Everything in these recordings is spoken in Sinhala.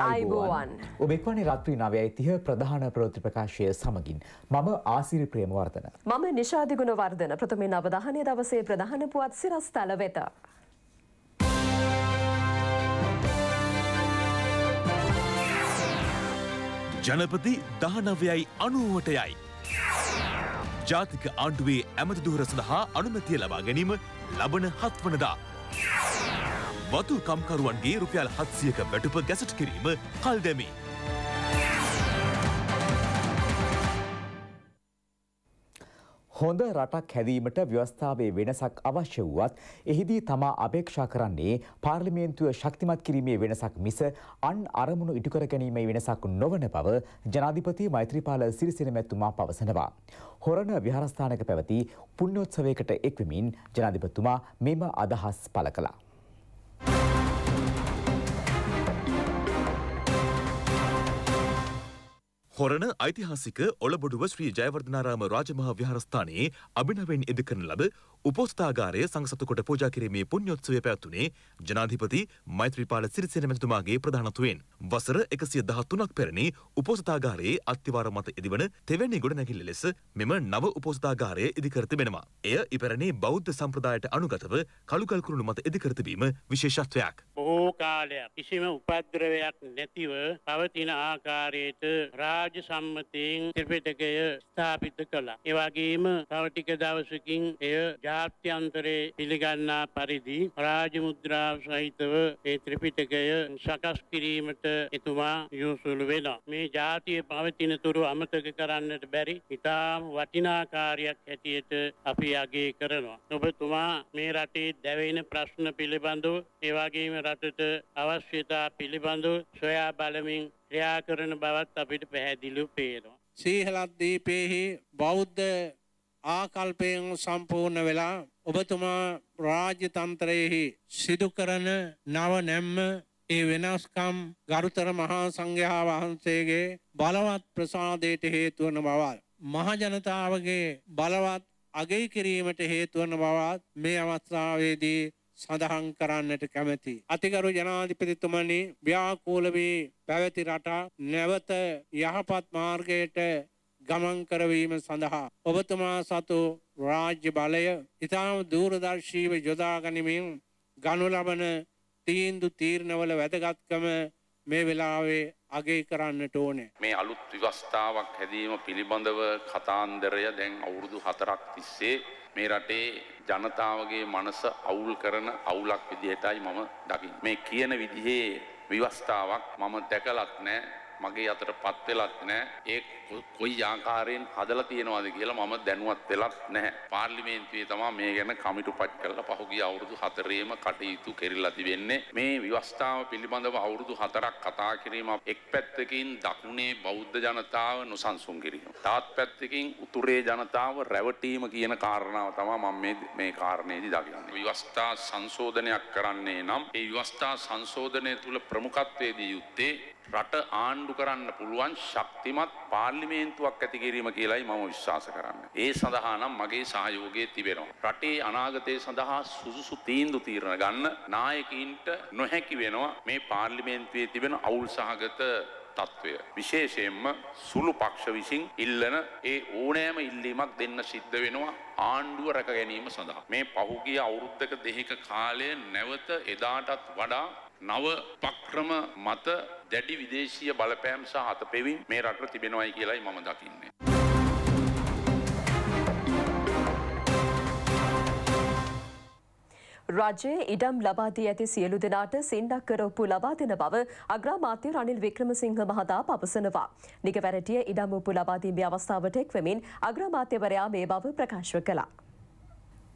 අයිබෝවන් ඔබ එක්වනේ රත්වී නවයයි තිහ ප්‍රධාන ප්‍රවෘත්ති ප්‍රකාශය සමගින් මම ආසිරි ප්‍රේමවර්ධන මම නිශාදි ගුණවර්ධන ප්‍රථමයෙන් අවධානය දවසේ ප්‍රධාන පුවත් සිරස්තල වෙත ජනපති දහනවයයි අනුවටයයි. ජාතික ආණ්ඩුවේ ඇමති දුහර සඳහා අනුමැතිය ලබා ගැනීම ලබන හත්වනදා. වතුල්කම්කරුවන්ගේ රුපියල් හත්සියක වැටුප ගැසට කිරීම කල් දැමේ. හොඳ රටක් හැදීමට ව්‍යවස්ථාවේ වෙනසක් අවශ්‍ය වුවත් එහිදී තමා අපේක්ෂා කරන්නේ පාර්ලිමේන්තුව ශක්තිමත් කිරීමේ වෙනසක් මිස අන් අරමුණු ඉටුකර ගැනීමේ වෙනසක් නොවන බව ජනාධිපති මෛත්‍රීපාල සිරිසෙන මැතුමා පවසනවා. හොරණ විහාරස්ථානක පැවති පුණ්‍යෝත්සවයකට එක්වමින් ජනාධිපතිතුමා මෙම අදහස් පළ කළා. කොරණ ඓතිහාසික ඔළබොඩුව ශ්‍රී ජයවර්ධනාරාම රාජමහා විහාරස්ථානයේ අභිනවෙන් ඉදිකරන ලද උපෝස්ථාගාරය සංසතු කොට පූජා කිරීමේ පුණ්‍යෝත්සවය පැවැත්වුණේ ජනාධිපති මෛත්‍රීපාල සිරිසේන මැතිතුමාගේ ප්‍රධානත්වයෙන් වසර 113ක් පෙරණි උපෝස්ථාගාරයේ අත්තිවාර මත ඉදිවන තෙවැනි ගොඩනැගිල්ල ලෙස මෙම නව උපෝස්ථාගාරය ඉදිකර තිබෙනවා. එය ඉපැරණි බෞද්ධ සම්ප්‍රදායට අනුගතව කළුකල් කුරුණු මත ඉදිකර තිබීම විශේෂත්වයක්. බොහෝ කාලයක් කිසිම උපද්‍රවයක් නැතිව පවතින ආකාරයට රාජ රාජ්‍ය සම්මතයෙන් ත්‍රිපිටකය ස්ථාපිත කළා. ඒ වගේම තව ටික දවසකින් එය ජාත්‍යන්තරයේ පිළිගන්නා පරිදි රාජ මුද්‍රාව සහිතව ඒ ත්‍රිපිටකය සකස් කිරීමට එතුමා යොසුළු වෙනවා. මේ ජාතිය පවතින තුරු අමතක කරන්නට බැරි ඉතාම වටිනා කාර්යයක් හැටියට අපි අගය කරනවා. ඔබතුමා මේ රටේ දැවෙන ප්‍රශ්න පිළිබඳව ඒ වගේම රටට අවශ්‍යතා පිළිබඳව සොයා බලමින් ක්‍රියා කරන බවත් අපිට පැහැදිලිව පේනවා. සීහලත් දීපේහි බෞද්ධ ආකල්පයෙන් සම්පූර්ණ වෙලා ඔබතුමා රාජ්‍යතන්ත්‍රයෙහි සිදු කරන නව නැම්ම ඒ වෙනස්කම් ගරුතර මහා සංඝයා වහන්සේගේ බලවත් ප්‍රසාදයට හේතු වන බවයි. මහ ජනතාවගේ බලවත් අගය කිරීමට හේතු වන බවත් මේ අවස්ථාවේදී සඳහන් කරන්නට කැමැති. අතිගරු ජනාධිපතිතුමනි ව්‍යාකූල වී පැවති රටා නැවත යහපත් මාර්ගයට ගමන් කරවීම සඳහා ඔබතුමා සතු රාජ්‍ය බලය ඉතාම දූරදර්ශීව යොදා ගනිමින් ගනු ලබන තීන්දු තීරණවල වැදගත්කම මේ වෙලාවේ අගේ කරන්නට ඕනේ. මේ අලුත් විවස්ථාවක් හැදීම පිළිබඳව කතාන්දරය දැන් අවුරුදු 4ක් තිස්සේ මේ රටේ ජනතාවගේ මනස අවුල් කරන අවුලක් විදිහටයි මම දකින්නේ. මේ කියන විදිහේ විවස්ථාවක් මම දැකලත් නැහැ. මගේ අතට පත් වෙලත් නෑ ඒ කොයි ආකාරයෙන් හදලා තියෙනවද කියලා මම දැනුවත් වෙලත් නැහැ. පාර්ලිමේන්තුවේ තමයි මේ ගැන කමිටු පත් කරලා පහුගිය අවුරුදු 4ේම කටයුතු කෙරෙලා තිබෙන්නේ. මේ විවස්ථාව පිළිබඳව අවුරුදු 4ක් කතා කිරීම එක් පැත්තකින් දකුණේ බෞද්ධ ජනතාව නොසන්සුන් කිරීම. තවත් පැත්තකින් උතුරේ ජනතාව රැවටීම කියන කාරණාව තමයි මම මේ මේ කාරණේදී දකින්නේ. විවස්ථා සංශෝධනයක් කරන්නේ නම් ඒ විවස්ථා සංශෝධනය තුල ප්‍රමුඛත්වයේදී යුත්තේ රට ආණ්ඩු කරන්න පුළුවන් ශක්තිමත් පාර්ලිමේන්තුවක් ඇති කිරීම කියලයි මම විශ්වාස කරන්නේ. ඒ සඳහා නම් මගේ සහයෝගය තිබෙනවා. රටේ අනාගතය සඳහා සුසුසු තීන්දු තීරණ ගන්න නායකයින්ට නොහැකි වෙනවා මේ පාර්ලිමේන්තුවේ තිබෙන අවුල් සහගත තත්ත්වය. විශේෂයෙන්ම සුළු පක්ෂ විසින් ඉල්ලන ඒ ඕනෑම ඉල්ලීමක් දෙන්න සිද්ධ වෙනවා ආණ්ඩුව රැක ගැනීම සඳහා. මේ පහුගිය අවුරුද්දක දෙහික කාලය නැවත එදාටත් වඩා නව පක්‍රම මත දැඩි විදේශීය බලපෑම් සහ අතපෙවින් මේ රටට තිබෙනවයි කියලයි මම දකින්නේ. රජයේ ඉඩම් ලබා දී ඇති සියලු දෙනාට සින්නක් කරොප්පු ලබා දෙන බව අග්‍රාමාත්‍ය රනිල් වික්‍රමසිංහ මහතා පවසනවා. නිගවැරටිය ඉඩම් ඔප්පු ලබා දීමේ අවස්ථාවට එක්වමින් අග්‍රාමාත්‍යවරයා මේ බව ප්‍රකාශ කළා.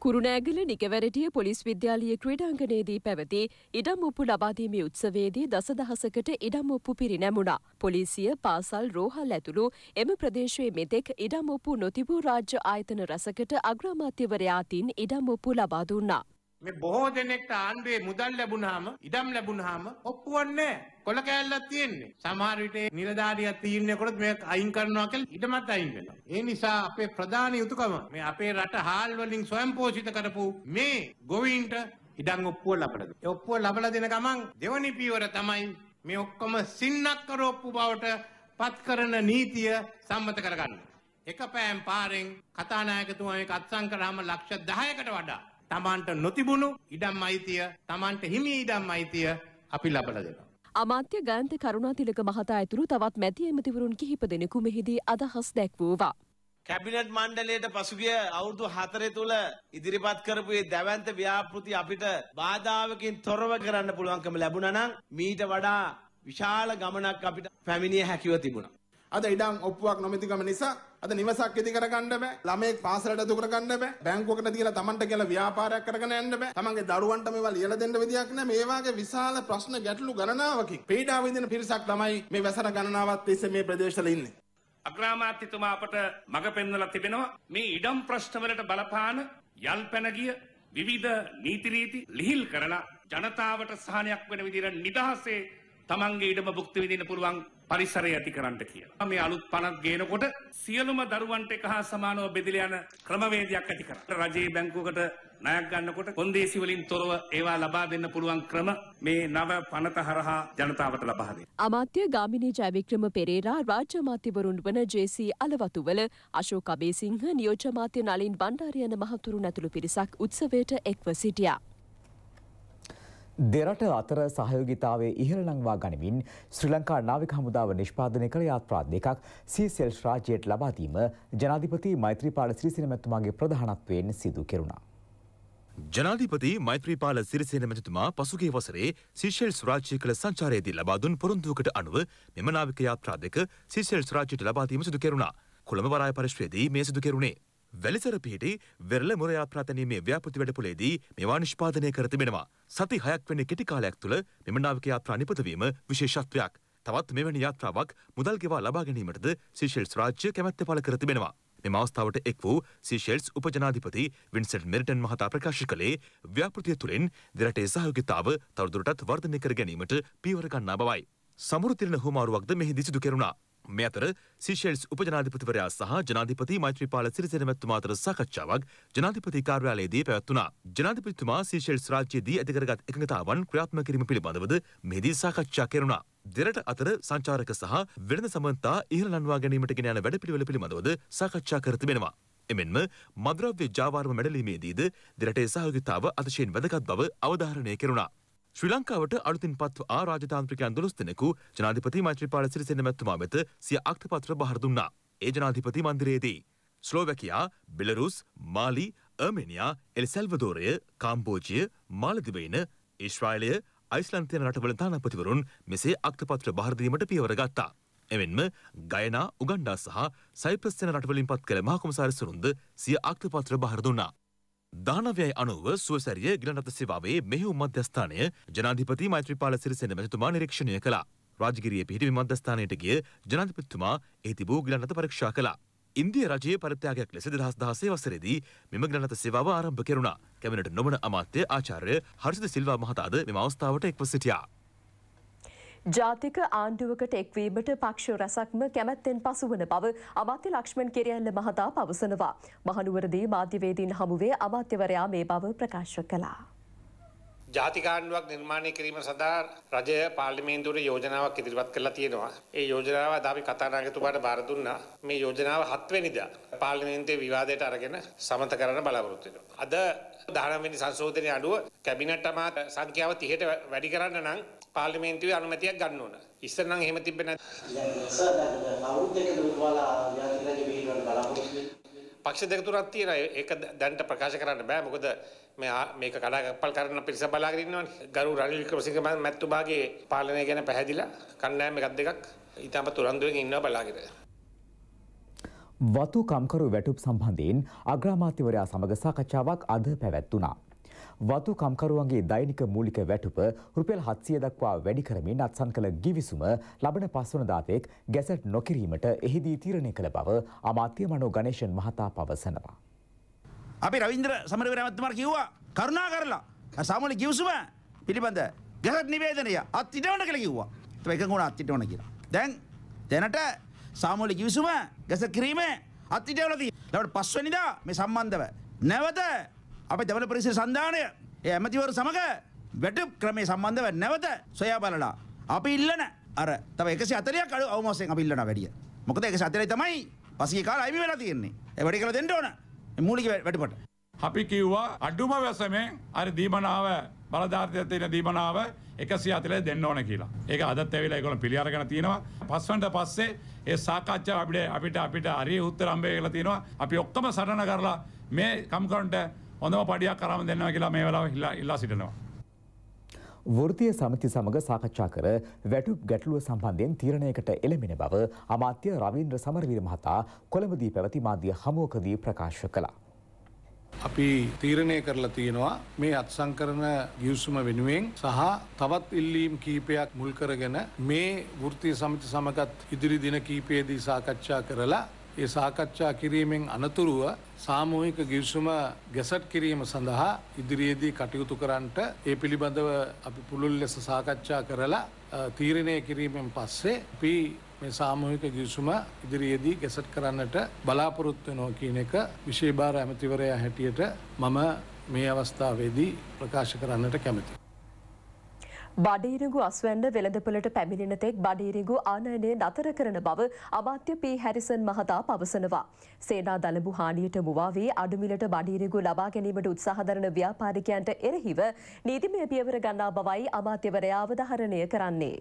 කුරුණෑගල නිකවැරටිය පොලිස් විද්‍යාලයේ ක්‍රීඩාංගණයේදී පැවති ඉඩම් ඔප්පු ලබාදීමේ උත්සවයේදී දසදහසකට ඉඩම් ඔප්පු පිරිනැමුණා. පොලිසිය පාසල් රෝහල් ඇතුළු එම ප්‍රදේශයේ මෙතෙක් ඉඩම් ඔප්පු නොතිබූ රාජ්‍ය ආයතන රැසකට අග්‍රාමාත්‍යවරයා අතින් ඉඩම් ඔප්පු ලබා දුන්නා. මේ බොහෝ දෙනෙක්ට ආණ්ඩුවේ මුදල් ලැබුණාම ඉඩම් ලැබුණාම ඔප්පුවක් නැහැ. කොළ කෑල්ලක් තියෙන්නේ. සමහර විට නිලධාරියක් තීරණය කළොත් මේක අයින් කරනවා කියලා ඉඩමත් අයින් වෙනවා. ඒ නිසා අපේ ප්‍රධාන යුතුයකම මේ අපේ රට හාල් වලින් ස්වයංපෝෂිත කරපු මේ ගොවීන්ට ඉඩම් ඔප්පුව ලබලා දෙනවා. ඒ ඔප්පුව ලබලා දෙන ගමන් දෙවනි පියවර තමයි මේ ඔක්කොම සින්නක්කර ඔප්පු බවට පත් කරන නීතිය සම්මත කරගන්න. එක පෑම් පාරෙන් කතානායකතුමා මේක අත්සන් කරාම ලක්ෂ 10කට වඩා තමන්ට නොතිබුණු ඉඩම් අයිතිය තමන්ට හිමි ඉඩම් අයිතිය අපි ලබල දෙනවා. අමාත්‍ය ගාන්ත කරුණාතිලක මහතා ඇතුළු තවත් මැති ඇමතිවරුන් කිහිප දෙනෙකු මෙහිදී අදහස් දැක්වූවා. කැබිනට් මණ්ඩලයට පසුගිය අවුරුදු හතරේ තුල ඉදිරිපත් කරපු මේ දැවැන්ත ව්‍යාපෘති අපිට බාධාවකින් තොරව කරන්න පුළුවන්කම ලැබුණා නම් මීට වඩා විශාල ගමනක් අපිට පැමිණිය හැකිව තිබුණා. අද ඉඩම් ඔප්පුවක් නොමැතිකම නිසා අද නිවසක් ඉදි කරගන්න බෑ. ළමයෙක් පාසලට දුක කරගන්න බෑ. බැංකුවකට දීලා Tamanට කියලා ව්‍යාපාරයක් කරගෙන යන්න බෑ. Tamanගේ දරුවන්ට මේවා ලියලා දෙන්න විදියක් නෑ. මේ වාගේ විශාල ප්‍රශ්න ගැටලු ගණනාවකින් පීඩාව විඳින පිරිසක් තමයි මේ වැසන ගණනාවක් තිස්සේ මේ ප්‍රදේශවල ඉන්නේ. අග්‍රාමාත්‍යතුමා අපට මඟ පෙන්වලා තිබෙනවා මේ ඉඩම් ප්‍රශ්නවලට බලපාන යල් පැන ගිය විවිධ නීති රීති ලිහිල් කරලා ජනතාවට සහනයක් වෙන විදිහට නිදහසේ තමන්ගේ ඉඩම භුක්ති විඳින්න පුළුවන් පරිසරය ඇති කරන්නට කියලා. මේ අලුත් පනත් ගේනකොට සියලුම දරුවන්ට එක හා සමානව බෙදලා යන ක්‍රමවේදයක් ඇති කරා. රජයේ බැංකුවකට ණයක් ගන්නකොට කොන්දේසි වලින් තොරව ඒවා ලබා දෙන්න පුළුවන් ක්‍රම මේ නව පනත හරහා ජනතාවට ලබා දෙනවා. අමාත්‍ය ගාමිණී ජයවික්‍රම පෙරේරා රාජ්‍ය අමාත්‍යවරුන් වන ජේ.සී. අලවතුවල අශෝක අබේසිංහ නියෝජ්‍ය අමාත්‍ය නලින් බණ්ඩාරයන මහතුරුන් ඇතුළු පිරිසක් උත්සවයට එක්ව සිටියා. දෙරට අතර සහයෝගිතාවේ ඉහළ නංවා ගනිමින් ශ්‍රී ලංකා නාවික හමුදාව නිෂ්පාදනය කළ යාත්‍රා දෙකක් සීසෙල් රාජ්‍යයට ලබාදීම ජනාධිපති මෛත්‍රීපාල සිරිසිනමැතුමාගේ ප්‍රධානත්වයෙන් සිදු කෙරුණා. ජනාධිපති මෛත්‍රීපාල සිරිසේනමැතිතුමා පසුගේ වසරේ සිශෙල් සුරාජ්‍ය කළ සංචාරයේදී ලබාදුන් පොරොන්දුවකට අනුව මෙම නාවික යාත්‍රා දෙක සිසෙල් සුරාජ්‍යයට ලබාදීම සිදු කෙරුණා. කොළඹ වරාය පරිශ්‍රයේදී මේ සිදු කෙරුණේ. වැලිසර පිහිටි වෙරළ මුර යාත්‍රාතැනීමේ ව්‍යාපෘති වැඩපුලේදී මේවා නිෂ්පාදනය කර තිබෙනවා. සති හයක් වෙන කෙටි කාලයක් තුළ මෙම නාවික යාත්‍රා නිපදවීම විශේෂත්වයක්. තවත් මෙවැනි යාත්‍රාවක් මුදල් ගෙවා ලබා ගැනීමටද සිශෙල්ස් රාජ්‍ය කැමැත්ත පළ කර තිබෙනවා. මෙම අවස්ථාවට එක් වූ සිශෙල්ස් උපජනාධිපති වින්සට් මෙරිටන් මහතා ප්‍රකාශ කළේ ව්‍යාපෘතිය තුළින් දෙරටේ සහයෝගිතාව තවදුරටත් වර්ධනය කර ගැනීමට පීවර ගන්නා බවයි. සමුරු තිරණ හුමාරුවක්ද මෙහිදී සිදු කෙරුණා. මේ අතර සිශෙල්ස් උපජනාධිපතිවරයා සහ ජනාධිපති මෛත්‍රීපාල සිරිසෙනමැතුමා අතර සාකච්ඡාවක් ජනාධිපති කාර්යාලයේදී පැවැත්වුණා. ජනාධිපතිතුමා සිශෙල්ස් රාජ්‍යයේදී ඇතිකරගත් එකඟතාවන් ක්‍රියාත්මක කිරීම පිළිබඳවද මෙහිදී සාකච්ඡා කෙරුණා. දෙරට අතර සංචාරක සහ වෙළඳ සමන්තා ඉහළ නන්වා ගැනීමට ගෙන යන වැඩපිළිවෙළ පිළිබඳවද සාකච්ඡා කර තිබෙනවා. එමෙන්ම මද්‍රව්‍ය ජාවාරම මැඩලීමේදීද දෙරටේ සහයෝගිතාව අතිශයින් වැදගත් බව අවධාරණය කෙරුණා. ශ්‍රී ලංකාවට අලුතින් පත්ව ආ රාජතාන්ත්‍රිකයන් දොළොස් දෙනෙකු ජනාධිපති මෛත්‍රීපාල සිරිසෙන මැතිතුමා වෙත සිය අක්තපත්‍ර බහර දුන්නා. ඒ ජනාධිපති මන්දිරයේදී ස්ලෝවැකියා, බෙලරුස්, මාලි, අර්මේනියා, එල් සල්වදෝරය, කාම්බෝජිය, මාලදිවයින, ඊශ්‍රායලය, අයිස්ලන්තයන රටවල තානාපතිවරුන් මෙසේ අක්තපත්‍ර බහර දීමට පියවර ගත්තා. එමෙන්ම ගයනා, උගණ්ඩා සහ සයිප්‍රස් යන රටවලින් පත් කළ මහකොමසාරිසුරුන්ද සිය අක්තපත්‍ර බහර දුන්නා. දානව්‍යය අනුව සුවසැරිය ගිලනත සේවාවේ මෙහෙුම් මධ්‍යස්ථානය ජනාධිපති මෛත්‍රීපාල සිරිසෙන මැතිතුමා නිරීක්ෂණය කළා. රාජගිරිය පිහිටි මධ්‍යස්ථානයට ගිය ජනාධිපතිතුමා ඒ තිබූ ගිලනත පරීක්ෂා කළා. ඉන්දිය රජයේ පරිත්‍යාගයක් ලෙස දෙදහස් දහසේ වසරේදී මෙම ගිලනත සේවාව ආරම්භ කෙරුණා. කැබිනට නොමන අමාත්‍ය ආචාර්ය හර්ෂද සිල්වා මහතාද මෙම අවස්ථාවට එක්ව සිටියා. ජාතික ආණ්ඩුවකට එක්වීමට පක්ෂ රැසක්ම කැමැත්තෙන් පසුවන බව අමාත්‍ය ලක්ෂ්මන් කෙරයල්ල මහතා පවසනවා. මහනුවරදී මාධ්‍යවේදීන් හමුවේ අමාත්‍යවරයා මේ බව ප්‍රකාශ කළා. ජාතිකාණ්ඩුවක් නිර්මාණය කිරීම සඳහා රජය පාර්ලිමේන්තුවට යෝජනාවක් ඉදිරිපත් කරලා තියෙනවා. ඒ යෝජනාව අද අපි කතානායකතුමාට බාර දුන්නා. මේ යෝජනාව 7 වෙනිදා පාර්ලිමේන්තුවේ විවාදයට අරගෙන සමත කරන්න බලාපොරොත්තු වෙනවා. අද 19 වෙනි සංශෝධනයේ අනුව කැබිනට් අමාත්‍ය සංඛ්‍යාව 30ට වැඩි කරන්න නම් පාර්ලිමේන්තුවේ අනුමැතියක් ගන්න ඕන. ඉස්සර නම් එහෙම තිබ්බේ නැහැ. පක්ෂ දෙක තුනක් තියෙනවා. ඒක දැන්ට ප්‍රකාශ කරන්න බෑ. මොකද මේ මේක කඩාකප්පල් කරන පිරිස බලාගෙන ඉන්නවනේ. ගරු රනිල් වික්‍රමසිංහ මැතිතුමාගේ පාලනය ගැන පැහැදිලා කණ්ඩායම් එකක් දෙකක් ඊටම තුරන්දුවෙන් ඉන්නවා බලාගෙන. වතු කම්කරු වැටුප් සම්බන්ධයෙන් අග්‍රාමාත්‍යවරයා සමග සාකච්ඡාවක් අද පැවැත්වුණා. වතු කම්කරුවන්ගේ දෛනික මූලික වැටුප රුපියල් 700 දක්වා වැඩි කරමින් අත්සන් කළ ගිවිසුම ලබන පස්වනදා තෙක් ගැසට් නොකිරීමට එහිදී තීරණය කළ බව අමාත්‍ය මනෝ ගණේෂන් මහතා පවසනවා. අපි රවින්ද්‍ර සමරවීර ඇමතිතුමා කිව්වා කරුණා කරලා සාමූලික ගිවිසුම පිළිබඳ ගැසට් නිවේදනය අත් ඉටවන කියලා කිව්වා. ඒක එකඟ වුණා අත් ඉටවන කියලා. දැන් දැනට සාමූලික ගිවිසුම ගැසට් කිරීම අත්තිටවලදී ලවට පස්වනිදා මේ සම්බන්ධව නැවත අප ජවල පරිසර සන්ධානය ඒ ඇමතිවරු සමඟ වැට ක්‍රමේ සම්බන්ධව නැවත සොයා බලලා අපි ඉල්ලන අර තව එකසි අතරයක් අඩු අවමෝසයෙන් අපි ඉල්ලන වැඩිය මොකද එක සතරයි තමයි පසගේ කාල අයිමි වෙලා තියෙන්නේ ඒ වැඩි කළ දෙන්න ඕන මූලික වැඩපට අපි කිව්වා අඩුම වැසමෙන් අර දීමනාව බලධාර්තය තියෙන දීමනාව එකසි අතරේ දෙන්න ඕන කියලා ඒක අදත් ඇවිලා ඒගොල්ලෝ පිළිඅරගෙන තියෙනවා පස්වන්ට පස්සේ ඒ සාකච්ඡාව අපිට අපිට අපිට හරි උත්තර හම්බ වෙලා තියෙනවා අපි ඔක්කොම සටන කරලා මේ කම්කරුන්ට හොඳම පඩියක් කරම දෙන්නවා කියලා මේ වෙලාව ඉල්ලා සිටනවා. වෘතිය සමති සමඟ සාකච්ඡා කර වැටුප් ගැටලුව සම්බන්ධයෙන් තීරණයකට එළමෙන බව අමාත්‍ය රවීන්ද්‍ර සමරවීර මහතා කොළඹදී පැවති මාධ්‍ය හමුවකදී ප්‍රකාශ කළා. අපි තීරණය කරලා තියෙනවා මේ අත්සංකරන ගිවිසුම වෙනුවෙන් සහ තවත් ඉල්ලීම් කීපයක් මුල් කරගෙන මේ වෘත්තිය සමිති සමගත් ඉදිරි දින කීපයේදී සාකච්ඡා කරලා ඒ සාකච්ඡා කිරීමෙන් අනතුරුව සාමූහික ගිවිසුම ගැසට් කිරීම සඳහා ඉදිරියේදී කටයුතු කරන්නට ඒ පිළිබඳව අපි පුළුල් ලෙස සාකච්ඡා කරලා තීරණය කිරීමෙන් පස්සේ අපි මේ සාමූහික ගිවිසුම ඉදිරියේදී ගැසට් කරන්නට බලාපොරොත්තු වෙනවා කියන එක විශේෂ භාර ඇමතිවරයා හැටියට මම මේ අවස්ථාවේදී ප්‍රකාශ කරන්නට කැමතියි. බඩීරිඟු අස්වැන්න වෙළඳපොළට පැමිණෙන තෙක් බඩීරිඟු ආනයනය නතර කරන බව අමාත්‍ය පී හැරිසන් මහතා පවසනවා. සේනා දළබු හානියට මුවා වී අඩුමිලට බඩීරිඟු ලබා ගැනීමට උත්සාහදරන ව්‍යාපාරිකයන්ට එරහිව නීතිමය පියවර ගන්නා බවයි අමාත්‍යවරයා අවධාරණය කරන්නේ.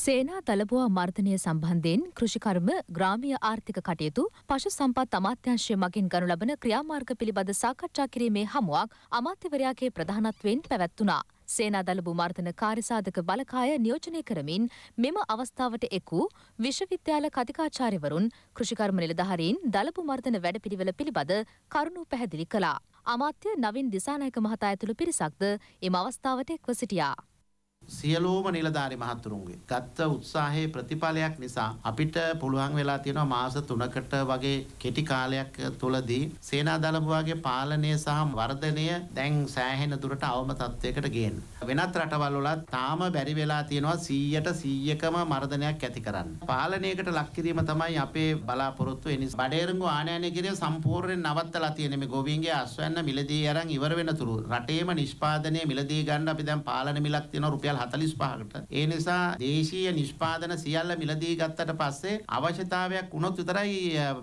සේනා දලබවා මර්ධනය සම්බන්ධයෙන් කෘෂිකර්ම ග්‍රාමිය ආර්ථික කටයුතු පශු සම්පත් අමාත්‍යංශය මගින් ගනු ලබන ක්‍රියාමාර්ග පිළිබඳ සාකච්ඡා කිරීමේ හමුවක් අමාත්‍යවරයාගේ ප්‍රධානත්වයෙන් පැවැත්වනා. සේනාදල බුමාර්ධන කාර්යසාධක බලකාය නියෝජනය කරමින් මෙම අවස්ථාවට එක් වූ විශ්වවිද්‍යාල කතිකාචාර්යවරුන් කෘෂිකර්ම නිලධාරීන් දල බුමාර්ධන වැඩපිළිවෙල පිළිබඳ කරුණු පැහැදිලි කළා. අමාත්‍ය නවින් දිසානායක මහතා ඇතුළු පිරිසක්ද එම අවස්ථාවට එක්ව සිටියා. සියලෝම නිලධාරි මහත්තුරුන්ගේ ගත්ත උත්සාහයේ ප්‍රතිඵලයක් නිසා අපිට පුළුවන් වෙලා තියෙනවා මාස 3කට වගේ කෙටි කාලයක් තුලදී සේනාදළබුවාගේ පාලනය සහ වර්ධනය දැන් සෑහෙන දුරට අවම තත්වයකට ගේන්න. වෙනත් රටවල් වලත් තාම බැරි වෙලා තියෙනවා 100ට 100කම මර්ධනයක් ඇති කරන්න. පාලනයකට ලක් කිරීම තමයි අපේ බලාපොරොත්තු එනිස්. බඩේරුඟු ආනයනය කිරීම සම්පූර්ණයෙන් නවත්තලා තියෙන මේ ගොවීන්ගේ අස්වැන්න මිලදී අරන් ඉවර වෙනතුරු රටේම නිෂ්පාදනය මිලදී ගන්න අපි දැන් පාලන මිලක් තියෙනවා රුපියල් රුපියල් 45කට. ඒ නිසා දේශීය නිෂ්පාදන සියල්ල මිලදී ගත්තට පස්සේ අවශ්‍යතාවයක් වුණොත් විතරයි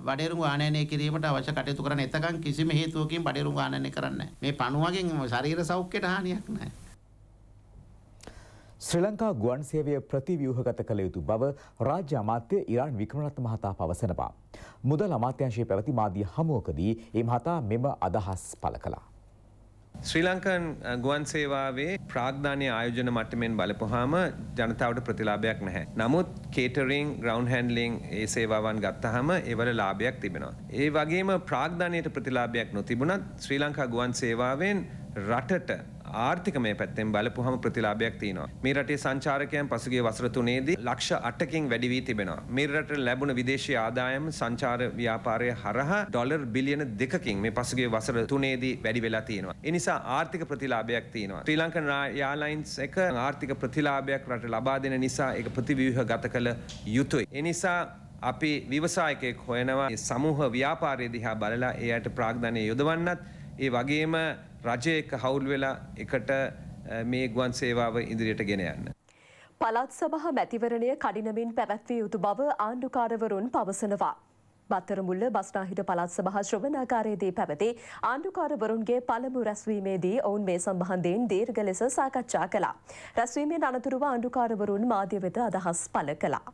බඩේරුම් වාණනය කිරීමට අවශ්‍ය කටයුතු කරන්න. එතකන් කිසිම හේතුවකින් බඩේරුම් වාණනය කරන්නේ මේ පණුවගෙන් ශරීර සෞඛ්‍යයට හානියක් නැහැ. ශ්‍රී ලංකා ගුවන් සේවය ප්‍රතිව්‍යූහගත කළ යුතු බව රාජ්‍ය අමාත්‍ය ඉරාන් වික්‍රමරත්න මහතා පවසනවා. මුදල් අමාත්‍යංශයේ පැවති මාධ්‍ය හමුවකදී ඒ මහතා මෙම අදහස් පළ කළා. ශ්‍රී ලංකන් ගුවන් සේවාවේ ප්‍රාග්ධානය ආයෝජන මට්ටමෙන් බලපොහාම ජනතාවට ප්‍රතිලාභයක් නැහැ. නමුත් කේටරිං ග්‍රවන්් හැන්ඩලිං ඒ සේවාවන් ගත්තහම එවල ලාභයක් තිබෙනවා. ඒ වගේම ප්‍රාග්ධානයට ප්‍රතිලාභයක් නොතිබුණත් ශ්‍රී ලංකා ගුවන් සේවාවෙන් රටට ආර්ථිකමය පැත්තෙන් බලපුහම ප්‍රතිලාභයක් තියෙනවා. මේ රටේ සංචාරකයන් පසුගිය වසර තුනේදී ලක්ෂ 8කින් වැඩි වී තිබෙනවා. මේ රටට ලැබුණ විදේශීය ආදායම සංචාර ව්‍යාපාරය හරහා ඩොලර් බිලියන 2කින් මේ පසුගිය වසර තුනේදී වැඩි වෙලා තියෙනවා. ඒ නිසා ආර්ථික ප්‍රතිලාභයක් තියෙනවා. ශ්‍රී ලංකන් එයාලයින්ස් එක ආර්ථික ප්‍රතිලාභයක් රට ලබා දෙන නිසා ඒක ප්‍රතිව්‍යුහගත කළ යුතුයි. ඒ නිසා අපි විවසායකයෙක් හොයනවා සමූහ ව්‍යාපාරය දිහා බලලා එයට ප්‍රාග්ධනය යොදවන්නත් ඒ වගේම රජය එක හවුල් වෙලා එකට මේ ගුවන් සේවාව ඉදිරියට ගෙන යන්න. පළත් සභහ මැතිවරණය කඩිනමින් පැවැත්විය යුතු බව ආණ්ඩුකාරවරුන් පවසනවා. බත්තරමුල්ල බස්නාහිට පළත් සභහ ශ්‍රවණාකාරයේදී පැවති ආණ්ඩුකාරවරුන්ගේ පළමු රැස්වීමේදී ඔවුන් මේ සම්බහන්ධයෙන් දීර්ඝ ලෙස සාකච්ඡා කළා. රැස්වීමෙන් අනතුරුව ආණ්ඩුකාරවරුන් මාධ්‍ය වෙත අදහස් පළ කළා.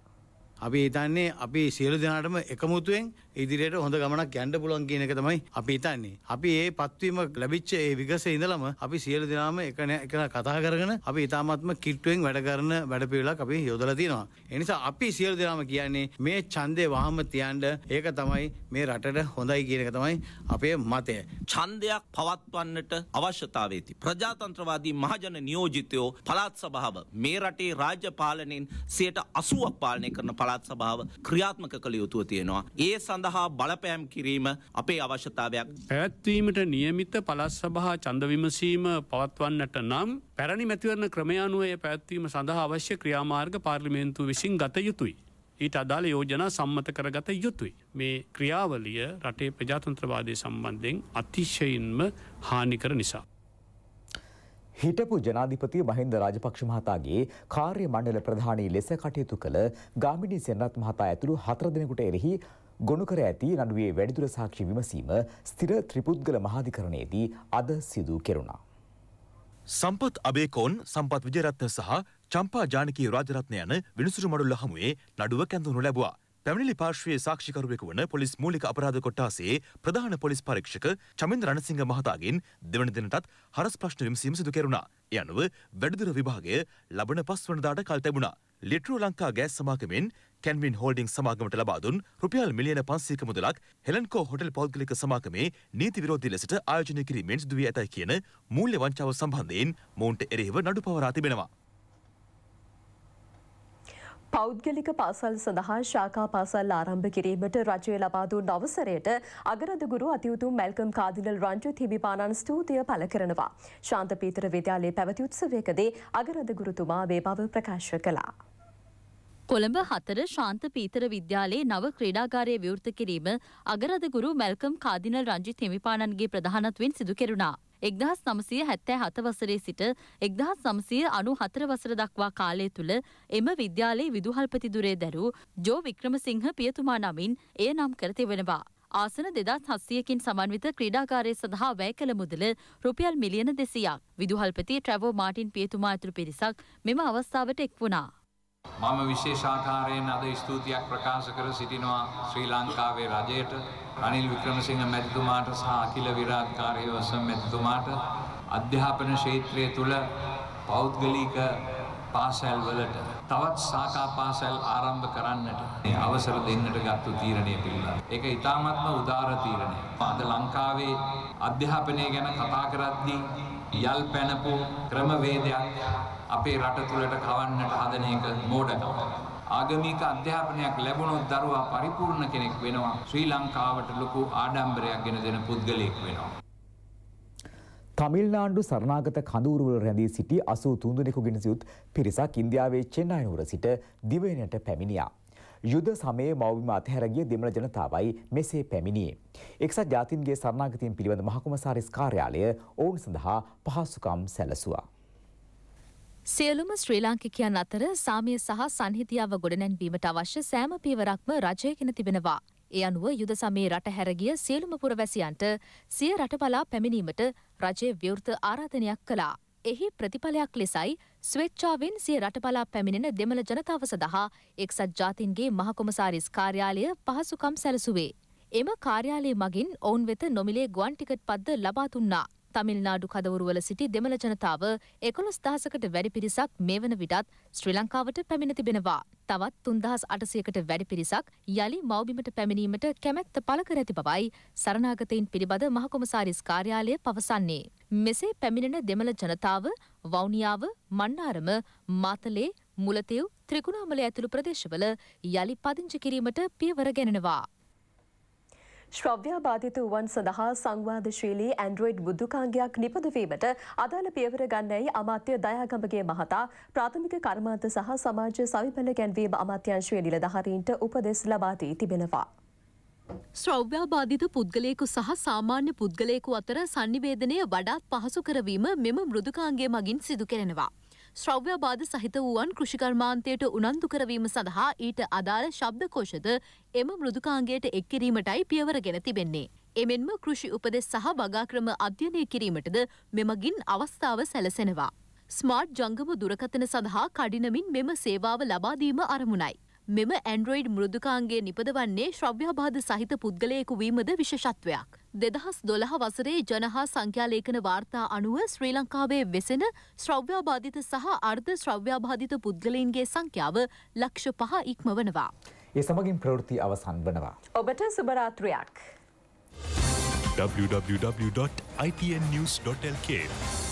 අපි හිතන්නේ අපි සියලු දෙනාටම එකමුතුවෙන් ඉදිරියට හොඳ ගමනක් යන්න පුළුවන් කියන එක තමයි අපි හිතන්නේ. අපි ඒ පත්වීම ලැබිච්ච ඒ විගසේ ඉඳලම අපි සියලු දෙනාම එක එක කතා කරගෙන අපි ඉතාමත්ම කිට්ටුවෙන් වැඩ කරන වැඩපිළිවෙලක් අපි යොදලා තියෙනවා. ඒ නිසා අපි සියලු දෙනාම කියන්නේ මේ ඡන්දේ වහම තියන්න ඒක තමයි මේ රටට හොඳයි කියන එක තමයි අපේ මතය. ඡන්දයක් පවත්වන්නට අවශ්‍යතාවය ඇති. ප්‍රජාතන්ත්‍රවාදී මහජන නියෝජිතයෝ පළාත් සභාව මේ රටේ රාජ්‍ය පාලනයෙන් 80ක් පාලනය කරන පළාත් පළාත් සභාව ක්‍රියාත්මක කළ යුතුව තියෙනවා. ඒ සඳහා බලපෑම් කිරීම අපේ අවශ්‍යතාවයක්. පැවැත්වීමට නියමිත පළස් සභහා චන්දවිමසීම පවත්වන්නට නම් පැරණි මැතිවරණ ක්‍රමයනුවය පැත්වීම සඳහා අවශ්‍ය ක්‍රියාමාර්ග පාර්ලිමේන්තු විසින් ගත යුතුයි. ඊට අදාළ යෝජනා සම්මත කරගත යුතුයි. මේ ක්‍රියාවලිය රටේ ප්‍රජාතන්ත්‍රවාදය සම්බන්ධයෙන් අතිශයින්ම හානිකර නිසා. හිටපු ජනාධිපති මහින්ද රාජපක්ෂ මහතාගේ කාර්ය මණ්ඩල ප්‍රධානී ලෙස කටයුතු කළ ගාමිණී සෙනරත් මහතා ඇතුළු හතර දෙනෙකුට එරෙහි ගොනු කර ඇති නඩුවේ වැඩිදුර සාක්ෂි විමසීම ස්ථිර ත්‍රිපුද්ගල මහාධිකරණයේදී අද සිදු කෙරුණා. සම්පත් අබේකෝන් සම්පත් විජයරත්න සහ චම්පා ජානකී රාජරත්න යන විනිසුරු මඩුල්ල හමුවේ නඩුව කැඳවනු ලැබුවා. පැමිණිලි පාර්ශ්වයේ සාක්ෂිකරුවෙකු වන පොලිස් මූලික අපරාධ කොට්ටාසේ ප්‍රධාන පොලිස් පරීක්ෂක චමින්ද රණසිංහ මහතාගෙන් දෙවන දිනටත් හරස් ප්‍රශ්න විමසීම සිදු කෙරුණා. ඒ අනුව වැඩිදුර විභාගය ලබන පස්වනදාට කල් තැබුණා. ලිට්‍රෝ ලංකා ගෑස් සමාගමෙන් කැන්වින් හෝල්ඩින් සමාගමට ලබා දුන් රුපියල් මිලියන 500ක මුදලක් හෙලන්කෝ හොටෙල් පෞද්ගලික සමාගමේ නීති විරෝධී ලෙසට ආයෝජනය කිරීමෙන් සිදු වී ඇතයි කියන මූල්‍ය වංචාව සම්බන්ධයෙන් මොවුන්ට එරෙහිව නඩු පවරා තිබෙනවා. පෞද්ගලික පාසල් සඳහා ශාකා පාසල් ආරම්භ කිරීමට රජය ලබා දුන් අවසරයට අගරදගුරු අතියුතු මැල්කම් කාදිනල් රංජිත් හිමිපාණන් ස්තුතිය පළ කරනවා. ශාන්ත පීතර විද්‍යාලයේ පැවති උත්සවයකදී අගරදගුරුතුමා මේ බව ප්‍රකාශ කළා. කොළඹ හතර ශාන්ත පීතර විද්‍යාලයේ නව ක්‍රීඩාගාරය විවෘත කිරීම අගරදගුරු මැල්කම් කාදිනල් රංජිත් හිමිපාණන්ගේ ප්‍රධානත්වෙන් සිදු කෙරුණා. එක්දහස් නමසය හැත්තෑ හත වසරේ සිට එක්දහස් සම්සය අනු හතර වසර දක්වා කාලය තුළ එම විද්‍යාලයේ විදුහල්පතිදුරේ දැරු ජෝ වික්‍රමසිංහ පියතුමා නමින් එය නම් කරතිවෙනවා. ආසන දෙදස් හස්සියකින් සමන්විත ක්‍රීඩාකාරය සඳහා වැය කළ මුදල රුපියල් මිලියන දෙසියක් විදුහල්පති ට්‍රැවෝ මාටින් පියතුමා ඇතුළු පිරිසක් මෙම අවස්ථාවට එක් වුණා. මම විශේෂාකාරයෙන් අද ස්තුතියක් ප්‍රකාශ කර සිටිනවා ශ්‍රී ලංකාවේ රජයට රනිල් වික්‍රමසිංහ මැතිතුමාට සහ අකිල විරාජ්කාරී වසම් මැතිතුමාට අධ්‍යාපන ක්ෂේත්‍රය තුල පෞද්ගලික පාසල් වලට තවත් සාකා පාසල් ආරම්භ කරන්නට මේ අවසර දෙන්නට ගත්තු තීරණය පිළිබඳ ඒක ඉතාමත්ම උදාර තීරණයක්. අද ලංකාවේ අධ්‍යාපනය ගැන කතා කරද්දී යල් පැනපු ක්‍රමවේදයක් අපේ රට තුළට කවන්නට හදන එක මෝඩකම. ආගමික අධ්‍යාපනයක් ලැබුණොත් දරුවා පරිපූර්ණ කෙනෙක් වෙනවා. ශ්‍රී ලංකාවට ලොකු ආඩම්බරයක් ගෙන දෙන පුද්ගලයෙක් වෙනවා. මිල්නාණ්ඩු සරනාගත කඳුරුවල රැඳී සිටි අසූ තුන්දුනෙකුගෙන සියුත් පිරිසක් ඉන්දියාවේ චෙන්නයිනුවර සිට දිවයිනට පැමිණියා. යුද සමයේ මවබිම අතහැරගිය දෙමළ ජනතාවයි මෙසේ පැමිණියේ. එක්සත් ජාතින්ගේ සරනාගතයෙන් පිළිබඳ මහකුමසාරිස් කාර්යාලය ඔවුන් සඳහා පහසුකම් සැලසුවා. සියලුම ශ්‍රී ලාංකිකයන් අතර සාමය සහ සංහිතියාව ගොඩනැන්වීමට අවශ්‍ය සෑම පීවරක්ම රජයගෙන තිබෙනවා. ඒ අනුව යුද සමයේ රට හැරගිය සියලුම පුරවැසියන්ට සිය රට බලා පැමිණීමට රජය ව්‍යෘත ආරාධනයක් කළා. එහි ප්‍රතිඵලයක් ලෙසයි ස්වේච්ඡාවෙන් සිය රට බලා පැමිණෙන දෙමළ ජනතාව සඳහා එක්සත් ජාතින්ගේ මහකොමසාරිස් කාර්යාලය පහසුකම් සැලසුවේ. එම කාර්යාලය මගින් ඔවුන් වෙත නොමිලේ ගුවන් ටිකට් පද්ද ලබා දුන්නා. තමිල්නාඩු කදවරුවල සිටි දෙමළ ජනතාව එකොළොස් දහසකට වැඩි පිරිසක් මේ වන විටත් ශ්‍රී ලංකාවට පැමිණ තිබෙනවා. තවත් තුන්දහස් අටසයකට වැඩි පිරිසක් යළි මවබිමට පැමිණීමට කැමැත්ත පළ කර ඇති බවයි සරනාගතයින් පිළිබඳ මහකොමසාරිස් කාර්යාලය පවසන්නේ. මෙසේ පැමිණෙන දෙමළ ජනතාව වෞනියාව මන්නාරම මාතලේ මුලතෙව් ත්‍රිකුණාමල ඇතුළු ප්‍රදේශවල යළි පදිංචි කිරීමට පියවර ගෙනෙනවා. ශ්‍රව්‍යා බාධිත වුවන් සඳහා සංවාදශීලී ඇන්ඩරෝයිඩ් බුද්ධකාංගයක් නිපදවීමට අදාළ පියවර ගන්නයි අමාත්‍ය දයාගමගේ මහතා ප්‍රාථමික කර්මාන්ත සහ සමාජ සවිපල ගැන්වීම අමාත්‍යංශයේ නිලධාරීන්ට උපදෙස් ලබා දී තිබෙනවා. ශ්‍රෞ්‍යාබාධිත පුද්ගලයෙකු සහ සාමාන්‍ය පුද්ගලයෙකු අතර සන්නිවේදනය වඩාත් පහසු කරවීම මෙම මෘදුකාන්ගේ මගින් සිදු කෙරෙනවා. ශ්‍රව්‍යබාධ සහිත වූවන් කෘෂිකර්මාන්තයට උනන්දු කරවීම සඳහා ඊට අදාළ ශබ්දකෝෂද එම මෘදුකාංගයට එක් කිරීමටයි පියවරගෙන තිබෙන්නේ. එමෙන්ම කෘෂි උපදෙස් සහ වගාක්‍රම අධ්‍යයනය කිරීමටද මෙමගින් අවස්ථාව සැලසෙනවා. ස්මාර්ට් ජංගම දුරකථන සඳහා කඩිනමින් මෙම සේවාව ලබාදීම අරමුණයි. මෙම ඇන්ඩරෝයිඩ් මුරදුකාන්ගේ නිපදවන්නේ ශ්‍රව්‍යාබාධ සහිත පුද්ගලයෙකු වීමද විශෂත්වයක්. දෙදහස් දොළහ වසරේ ජනහා සංඛ්‍යාලේඛන වාර්තා අනුව ශ්‍රී ලංකාවේ වෙසෙන ශ්‍රව්‍යාබාධිත සහ අර්ධ ශ්‍රව්‍යාබාධිත පුද්ගලයින්ගේ සංඛ්‍යාව ලක්ෂ පහ ඉක්මවනවා. ඒ සමගින් ප්‍රවෘති අවසන් වනවා. ඔබට සුභරාත්‍රයක්. www.itnnews.lk